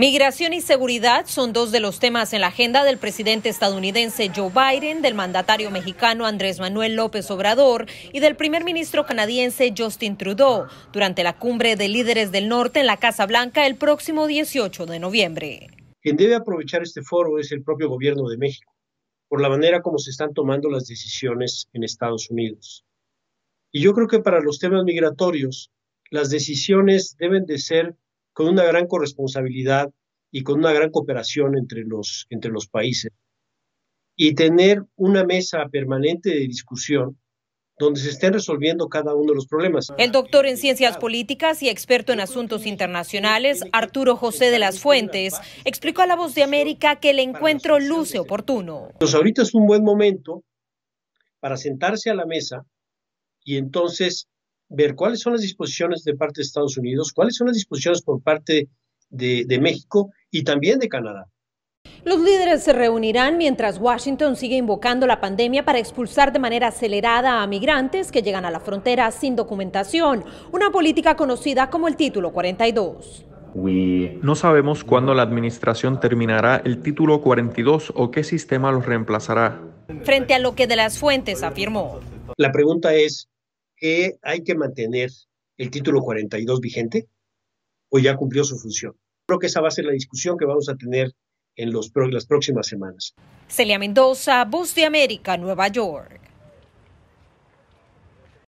Migración y seguridad son dos de los temas en la agenda del presidente estadounidense Joe Biden, del mandatario mexicano Andrés Manuel López Obrador y del primer ministro canadiense Justin Trudeau durante la cumbre de líderes del norte en la Casa Blanca el próximo 18 de noviembre. Quien debe aprovechar este foro es el propio gobierno de México, por la manera como se están tomando las decisiones en Estados Unidos. Y yo creo que para los temas migratorios, las decisiones deben de ser con una gran corresponsabilidad y con una gran cooperación entre los, entre los países. Y tener una mesa permanente de discusión donde se estén resolviendo cada uno de los problemas. El doctor en ciencias políticas y experto en asuntos internacionales, Arturo José de las Fuentes, explicó a La Voz de América que el encuentro luce oportuno. Pues ahorita es un buen momento para sentarse a la mesa y entonces ver cuáles son las disposiciones de parte de Estados Unidos, cuáles son las disposiciones por parte de, México y también de Canadá. Los líderes se reunirán mientras Washington sigue invocando la pandemia para expulsar de manera acelerada a migrantes que llegan a la frontera sin documentación, una política conocida como el Título 42. No sabemos cuándo la administración terminará el Título 42 o qué sistema los reemplazará. Frente a lo que de las fuentes afirmó. La pregunta es, que hay que mantener el título 42 vigente o ya cumplió su función. Creo que esa va a ser la discusión que vamos a tener en los, las próximas semanas. Celia Mendoza, Bus de América, Nueva York.